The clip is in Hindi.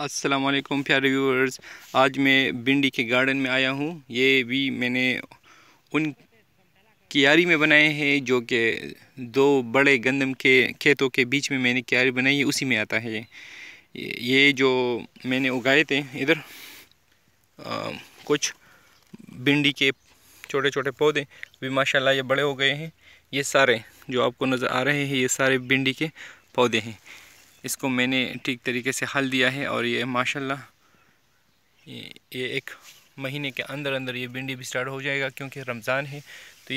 वालेकुम प्यारे व्यूअर्स आज मैं भिंडी के गार्डन में आया हूँ ये भी मैंने उन क्यारी में बनाए हैं जो कि दो बड़े गंदम के खेतों के बीच में मैंने क्यारी बनाई है उसी में आता है ये ये जो मैंने उगाए थे इधर कुछ भिंडी के छोटे छोटे पौधे भी माशाल्लाह ये बड़े हो गए हैं ये सारे जो आपको नज़र आ रहे हैं ये सारे भिंडी के पौधे हैं इसको मैंने ठीक तरीके से हल दिया है और ये माशाल्लाह ये, ये एक महीने के अंदर अंदर ये भिंडी भी स्टार्ट हो जाएगा क्योंकि रमज़ान है तो ये